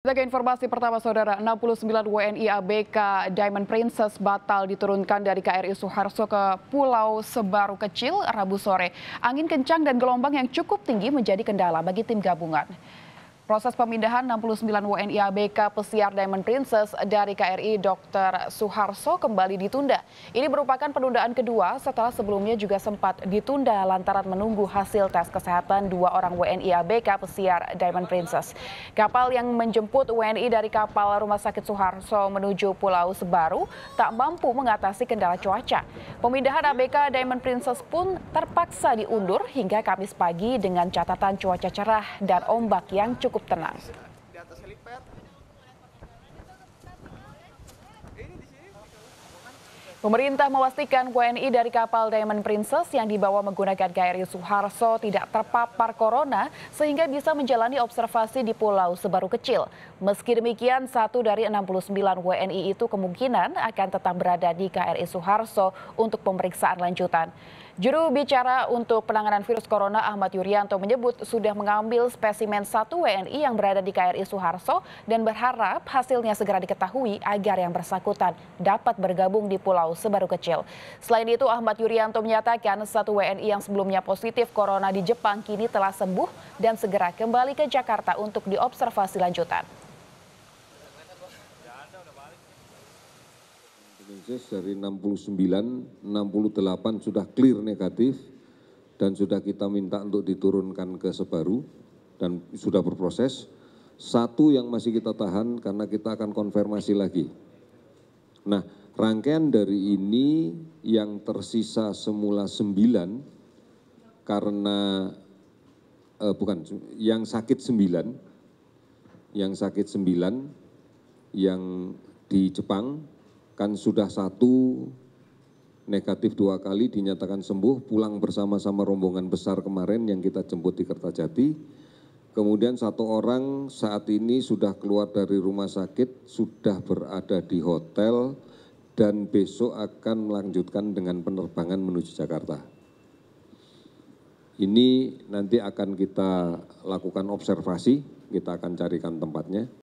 Kita informasi pertama, Saudara. 69 WNI ABK Diamond Princess batal diturunkan dari KRI Suharso ke Pulau Sebaru Kecil Rabu sore. Angin kencang dan gelombang yang cukup tinggi menjadi kendala bagi tim gabungan. Proses pemindahan 69 WNI ABK pesiar Diamond Princess dari KRI Dr. Suharso kembali ditunda. Ini merupakan penundaan kedua setelah sebelumnya juga sempat ditunda lantaran menunggu hasil tes kesehatan dua orang WNI ABK pesiar Diamond Princess. Kapal yang menjemput WNI dari kapal Rumah Sakit Suharso menuju Pulau Sebaru tak mampu mengatasi kendala cuaca. Pemindahan ABK Diamond Princess pun terpaksa diundur hingga Kamis pagi dengan catatan cuaca cerah dan ombak yang cukup cukup tenang. Pemerintah memastikan WNI dari kapal Diamond Princess yang dibawa menggunakan KRI Suharso tidak terpapar corona sehingga bisa menjalani observasi di Pulau Sebaru Kecil. Meski demikian, satu dari 69 WNI itu kemungkinan akan tetap berada di KRI Suharso untuk pemeriksaan lanjutan. Juru bicara untuk penanganan virus corona Ahmad Yuryanto menyebut sudah mengambil spesimen satu WNI yang berada di KRI Suharso dan berharap hasilnya segera diketahui agar yang bersangkutan dapat bergabung di Pulau Sebaru Kecil. Selain itu Ahmad Yuryanto menyatakan satu WNI yang sebelumnya positif corona di Jepang kini telah sembuh dan segera kembali ke Jakarta untuk diobservasi lanjutan. dosis dari 69, 68 sudah clear negatif dan sudah kita minta untuk diturunkan ke sebaru dan sudah berproses satu yang masih kita tahan karena kita akan konfirmasi lagi nah rangkaian dari ini yang tersisa semula 9 karena eh, bukan yang sakit 9 yang sakit 9 yang di Jepang kan sudah satu negatif dua kali dinyatakan sembuh pulang bersama-sama rombongan besar kemarin yang kita jemput di Kertajati. Kemudian satu orang saat ini sudah keluar dari rumah sakit, sudah berada di hotel dan besok akan melanjutkan dengan penerbangan menuju Jakarta. Ini nanti akan kita lakukan observasi, kita akan carikan tempatnya.